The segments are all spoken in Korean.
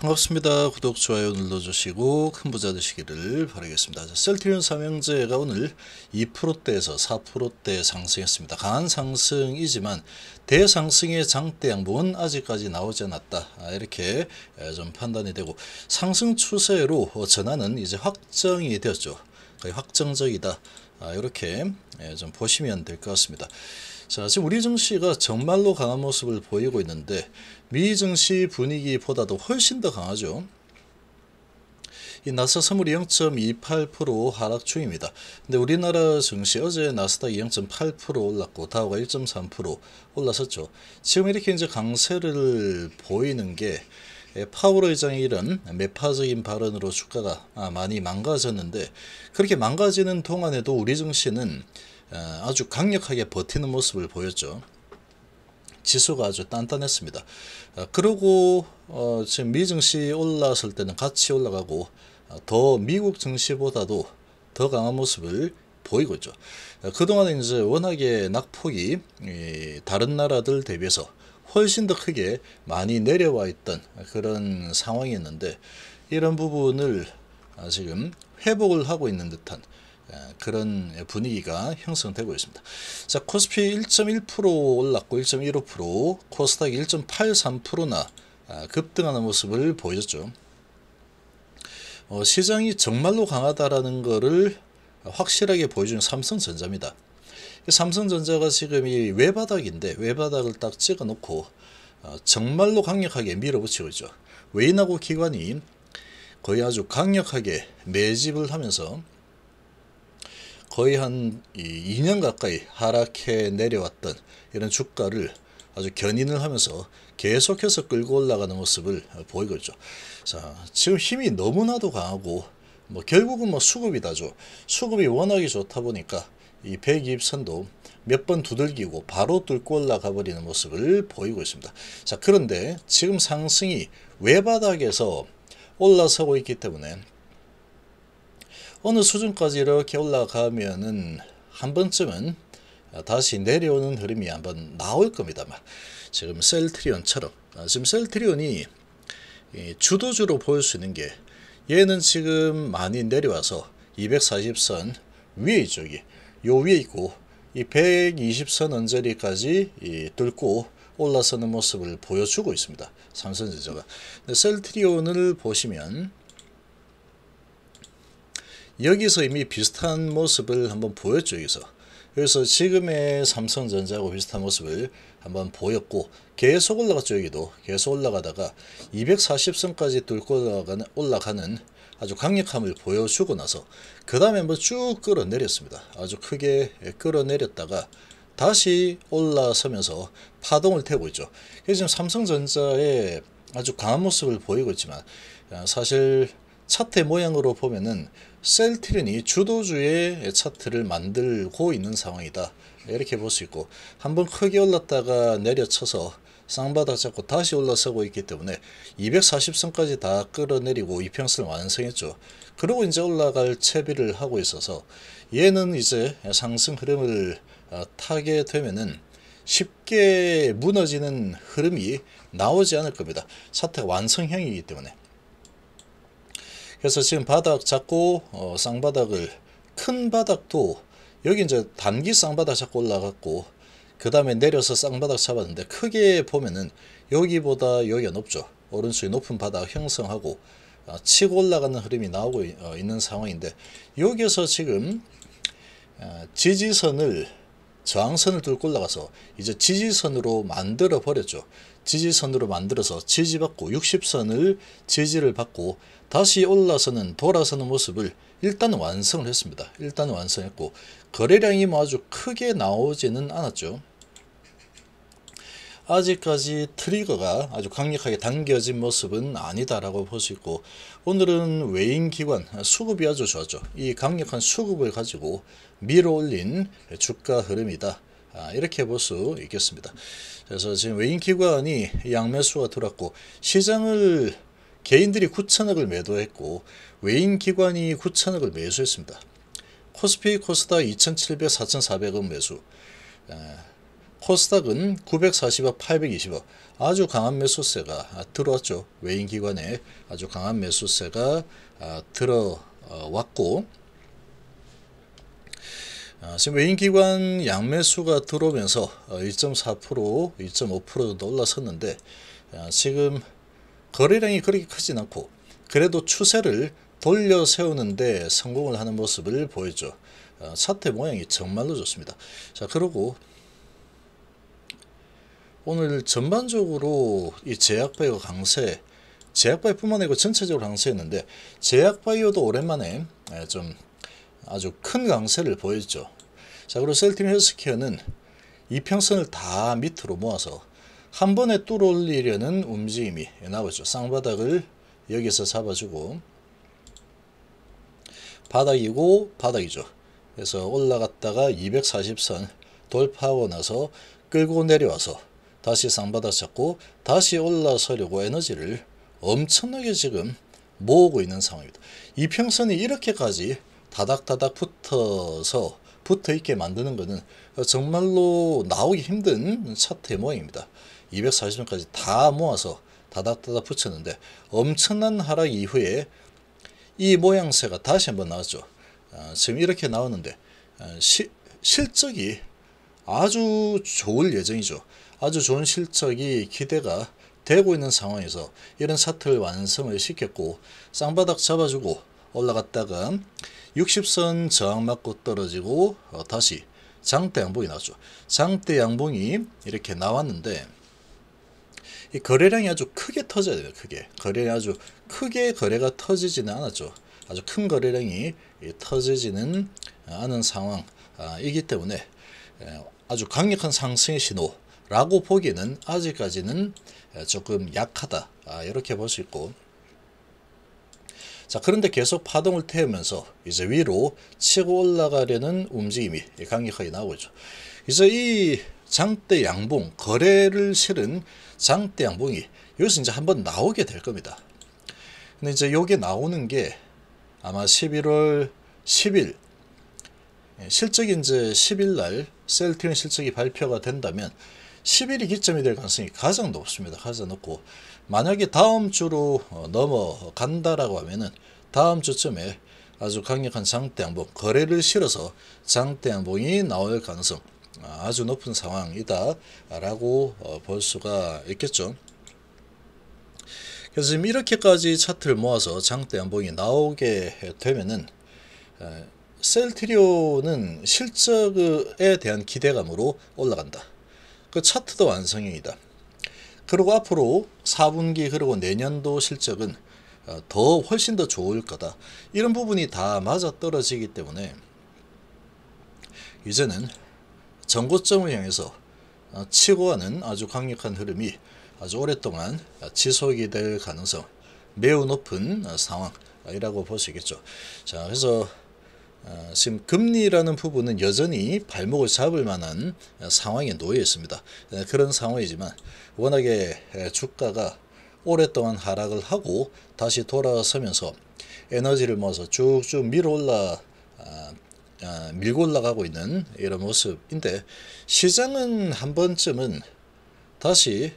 반갑습니다. 구독, 좋아요 눌러주시고 큰 부자 되시기를 바라겠습니다. 셀트리온 삼형제가 오늘 2%대에서 4%대 상승했습니다. 강한 상승이지만 대상승의 장대 양봉은 아직까지 나오지 않았다. 아, 이렇게 좀 판단이 되고 상승 추세로 전환은 이제 확정이 되었죠. 거의 확정적이다. 아, 이렇게 좀 보시면 될 것 같습니다. 자, 지금 우리 증시가 정말로 강한 모습을 보이고 있는데 미증시 분위기보다도 훨씬 더 강하죠. 이 나사 선물이 0.28% 하락 중입니다. 근데 우리나라 증시 어제 나스닥이 8 올랐고 다우가 1.3% 올랐었죠. 지금 이렇게 이제 강세를 보이는 게 예, 파월 의장의 이런 매파적인 발언으로 주가가 아, 많이 망가졌는데 그렇게 망가지는 동안에도 우리 증시는 아, 아주 강력하게 버티는 모습을 보였죠. 지수가 아주 단단했습니다. 어, 그리고 어, 지금 미 증시 올랐을 때는 같이 올라가고 어, 더 미국 증시보다도 더 강한 모습을 보이고 있죠. 그동안 이제 워낙에 낙폭이 다른 나라들 대비해서 훨씬 더 크게 많이 내려와 있던 그런 상황이었는데 이런 부분을 아, 지금 회복을 하고 있는 듯한 예, 그런 분위기가 형성되고 있습니다. 자, 코스피 1.1% 올랐고 1.15%, 코스닥 1.83%나 아, 급등하는 모습을 보여줬죠. 어, 시장이 정말로 강하다라는 것을 확실하게 보여주는 삼성전자입니다. 삼성전자가 지금 이 외바닥인데 외바닥을 딱 찍어놓고 어, 정말로 강력하게 밀어붙이고 있죠. 외인하고 기관이 거의 아주 강력하게 매집을 하면서 거의 한 2년 가까이 하락해 내려왔던 이런 주가를 아주 견인을 하면서 계속해서 끌고 올라가는 모습을 보이고 있죠. 자, 지금 힘이 너무나도 강하고 뭐 결국은 뭐 수급이다죠. 수급이 워낙에 좋다 보니까 이1 2선도몇 번 두들기고 바로 뚫고 올라가 버리는 모습을 보이고 있습니다. 자, 그런데 지금 상승이 외바닥에서 올라서고 있기 때문에 어느 수준까지 이렇게 올라가면은 한 번쯤은 다시 내려오는 흐름이 한번 나올 겁니다만 지금 셀트리온처럼 아, 지금 셀트리온이 주도주로 보일 수 있는 게 얘는 지금 많이 내려와서 240선 위에 저기 요 위에 있고 이 120선 언저리까지 뚫고 올라서는 모습을 보여주고 있습니다. 삼선 지저가 셀트리온을 보시면 여기서 이미 비슷한 모습을 한번 보였죠. 여기서. 그래서 지금의 삼성전자하고 비슷한 모습을 한번 보였고 계속 올라갔죠. 여기도 계속 올라가다가 240선까지 뚫고 올라가는, 올라가는 아주 강력함을 보여주고 나서 그 다음에 한번 쭉 끌어내렸습니다. 아주 크게 끌어내렸다가 다시 올라서면서 파동을 태우고 있죠. 그래서 지금 삼성전자의 아주 강한 모습을 보이고 있지만 아, 사실 차트 모양으로 보면은 셀트린이 주도주의 차트를 만들고 있는 상황이다. 이렇게 볼 수 있고 한번 크게 올랐다가 내려쳐서 쌍바닥 잡고 다시 올라서고 있기 때문에 240선까지 다 끌어내리고 이평선 완성했죠. 그리고 이제 올라갈 채비를 하고 있어서 얘는 이제 상승 흐름을 아, 타게 되면은 쉽게 무너지는 흐름이 나오지 않을 겁니다. 차트가 완성형이기 때문에. 그래서 지금 바닥 잡고 어, 쌍바닥을 큰 바닥도 여기 이제 단기 쌍바닥 잡고 올라갔고 그 다음에 내려서 쌍바닥 잡았는데 크게 보면은 여기보다 여기가 높죠. 오른쪽이 높은 바닥 형성하고 어, 치고 올라가는 흐름이 나오고 어, 있는 상황인데 여기에서 지금 어, 지지선을 저항선을 뚫고 올라가서 이제 지지선으로 만들어 버렸죠. 지지선으로 만들어서 지지받고 60선을 지지를 받고 다시 올라서는 돌아서는 모습을 일단 완성을 했습니다. 일단 완성했고 거래량이 뭐 아주 크게 나오지는 않았죠. 아직까지 트리거가 아주 강력하게 당겨진 모습은 아니다라고 볼 수 있고 오늘은 외인기관 수급이 아주 좋았죠. 이 강력한 수급을 가지고 밀어올린 주가 흐름이다. 아, 이렇게 볼 수 있겠습니다. 그래서 지금 외인기관이 양매수가 들었고 시장을 개인들이 9천억을 매도했고 외인기관이 9천억을 매수했습니다. 코스피 코스닥 2700 4400원 매수 에, 아, 코스닥은 940억 820억 아주 강한 매수세가 들어왔죠. 외인기관에 아주 강한 매수세가 아, 들어왔고 아, 지금 외인기관 양매수가 들어오면서 1.4% 어, 2.5% 정도 올라섰는데 아, 지금 거래량이 그렇게 크진 않고 그래도 추세를 돌려 세우는데 성공을 하는 모습을 보여줘 아, 차트 모양이 정말로 좋습니다 자 그리고 오늘 전반적으로 이 제약바이오 강세 제약바이오 뿐만 아니고 전체적으로 강세했는데 제약바이오도 오랜만에 아, 좀 아주 큰 강세를 보였죠. 자, 그리고 셀틴 헬스케어는 이평선을 다 밑으로 모아서 한 번에 뚫어올리려는 움직임이 나왔죠. 쌍바닥을 여기서 잡아주고 바닥이고 바닥이죠. 그래서 올라갔다가 240선 돌파하고 나서 끌고 내려와서 다시 쌍바닥 잡고 다시 올라서려고 에너지를 엄청나게 지금 모으고 있는 상황입니다. 이평선이 이렇게까지 다닥다닥 붙어서 붙어 있게 만드는 것은 정말로 나오기 힘든 차트의 모양입니다. 240점까지 다 모아서 다닥다닥 붙였는데 엄청난 하락 이후에 이 모양새가 다시 한번 나왔죠. 아, 지금 이렇게 나오는데 아, 시, 실적이 아주 좋을 예정이죠. 아주 좋은 실적이 기대가 되고 있는 상황에서 이런 차트를 완성을 시켰고 쌍바닥 잡아주고 올라갔다가 60선 저항 맞고 떨어지고 어, 다시 장대 양봉이 나왔죠. 장대 양봉이 이렇게 나왔는데 이 거래량이 아주 크게 터져야 돼요. 크게. 거래량이 아주 크게 거래가 터지지는 않았죠. 아주 큰 거래량이 터지지는 않은 상황이기 아, 때문에 아주 강력한 상승의 신호라고 보기에는 아직까지는 조금 약하다 아, 이렇게 볼 수 있고 자 그런데 계속 파동을 태우면서 이제 위로 치고 올라가려는 움직임이 강력하게 나오죠. 그래서 이 장대 양봉 거래를 실은 장대 양봉이 여기서 이제 한번 나오게 될 겁니다. 근데 이제 요게 나오는 게 아마 11월 10일 예, 실적이 이제 10일 날 셀트리온 실적이 발표가 된다면 10일이 기점이 될 가능성이 가장 높습니다. 가장 높고 만약에 다음 주로 어, 넘어간다라고 하면은 다음 주쯤에 아주 강력한 장대 양봉 거래를 실어서 장대 양봉이 나올 가능성 아, 아주 높은 상황이다라고 어, 볼 수가 있겠죠. 그래서 지금 이렇게까지 차트를 모아서 장대 양봉이 나오게 되면은 셀트리오는 실적에 대한 기대감으로 올라간다. 그 차트도 완성형이다. 그리고 앞으로 4분기 그리고 내년도 실적은 어, 더 훨씬 더 좋을 거다. 이런 부분이 다 맞아떨어지기 때문에 이제는 전고점을 향해서 어, 치고 하는 아주 강력한 흐름이 아주 오랫동안 지속이 될 가능성 매우 높은 어, 상황이라고 볼수 있겠죠. 자, 그래서 어, 지금 금리라는 부분은 여전히 발목을 잡을 만한 어, 상황에 놓여 있습니다. 어, 그런 상황이지만 워낙에 주가가 오랫동안 하락을 하고 다시 돌아서면서 에너지를 모아서 쭉쭉 밀어 올라 아, 아, 밀고 올라가고 있는 이런 모습인데 시장은 한 번쯤은 다시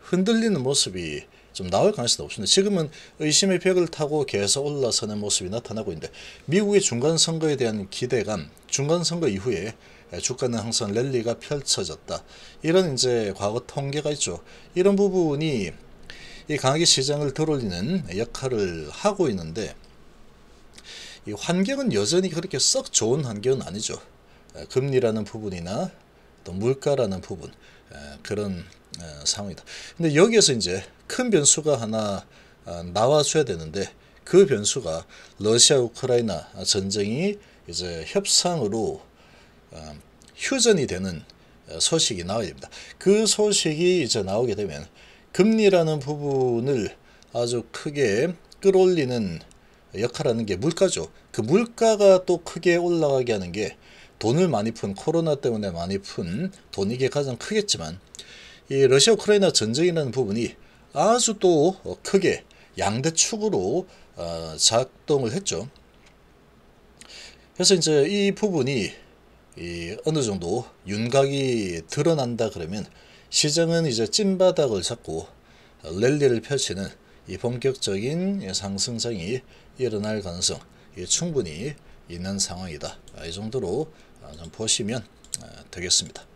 흔들리는 모습이 좀 나올 가능성이 높습니다. 지금은 의심의 벽을 타고 계속 올라서는 모습이 나타나고 있는데 미국의 중간 선거에 대한 기대감, 중간 선거 이후에 주가는 항상 랠리가 펼쳐졌다. 이런 이제 과거 통계가 있죠. 이런 부분이 이 강하게 시장을 들올리는 역할을 하고 있는데 이 환경은 여전히 그렇게 썩 좋은 환경은 아니죠. 금리라는 부분이나 또 물가라는 부분 그런 상황이다. 근데 여기에서 이제 큰 변수가 하나 아, 나와줘야 되는데 그 변수가 러시아 우크라이나 전쟁이 이제 협상으로 아, 휴전이 되는 아, 소식이 나와야 됩니다. 그 소식이 이제 나오게 되면 금리라는 부분을 아주 크게 끌어올리는 역할하는 게 물가죠. 그 물가가 또 크게 올라가게 하는 게 돈을 많이 푼 코로나 때문에 많이 푼 돈이게 가장 크겠지만 이 러시아 우크라이나 전쟁이라는 부분이 아주 또 어, 크게 양대 축으로 어, 작동을 했죠. 그래서 이제 이 부분이 어느 정도 윤곽이 드러난다 그러면 시장은 이제 찐바닥을 잡고 랠리를 펼치는 이 본격적인 상승장이 일어날 가능성 충분히 있는 상황이다. 이 정도로 어, 좀 보시면 되겠습니다.